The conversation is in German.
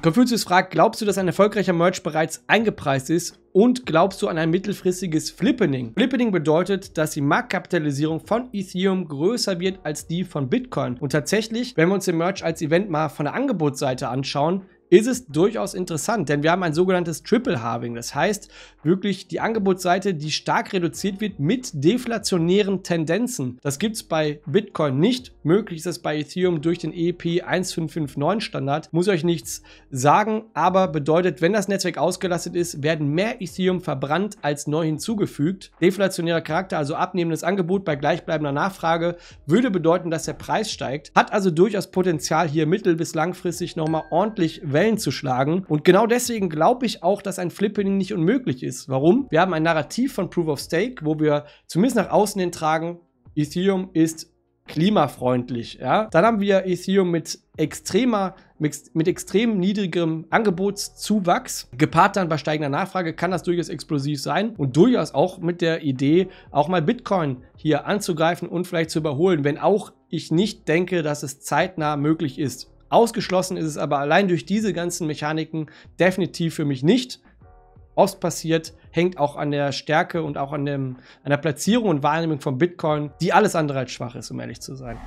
Confucius fragt, glaubst du, dass ein erfolgreicher Merch bereits eingepreist ist und glaubst du an ein mittelfristiges Flippening? Flippening bedeutet, dass die Marktkapitalisierung von Ethereum größer wird als die von Bitcoin. Und tatsächlich, wenn wir uns den Merch als Event mal von der Angebotsseite anschauen, ist es durchaus interessant, denn wir haben ein sogenanntes Triple Halving. Das heißt wirklich die Angebotsseite, die stark reduziert wird mit deflationären Tendenzen. Das gibt es bei Bitcoin nicht. Möglich ist es bei Ethereum durch den EEP 1559 Standard. Muss euch nichts sagen, aber bedeutet, wenn das Netzwerk ausgelastet ist, werden mehr Ethereum verbrannt als neu hinzugefügt. Deflationärer Charakter, also abnehmendes Angebot bei gleichbleibender Nachfrage, würde bedeuten, dass der Preis steigt. Hat also durchaus Potenzial, hier mittel- bis langfristig nochmal ordentlich Wellen zu schlagen. Und genau deswegen glaube ich auch, dass ein Flipping nicht unmöglich ist. Warum? Wir haben ein Narrativ von Proof of Stake, wo wir zumindest nach außen hin tragen, Ethereum ist klimafreundlich. Ja? Dann haben wir Ethereum mit extremer mit extrem niedrigem Angebotszuwachs, gepaart dann bei steigender Nachfrage, kann das durchaus explosiv sein und durchaus auch mit der Idee, auch mal Bitcoin hier anzugreifen und vielleicht zu überholen, wenn auch ich nicht denke, dass es zeitnah möglich ist. Ausgeschlossen ist es aber allein durch diese ganzen Mechaniken definitiv für mich nicht. Oft passiert, hängt auch an der Stärke und auch an, dem, an der Platzierung und Wahrnehmung von Bitcoin, die alles andere als schwach ist, um ehrlich zu sein.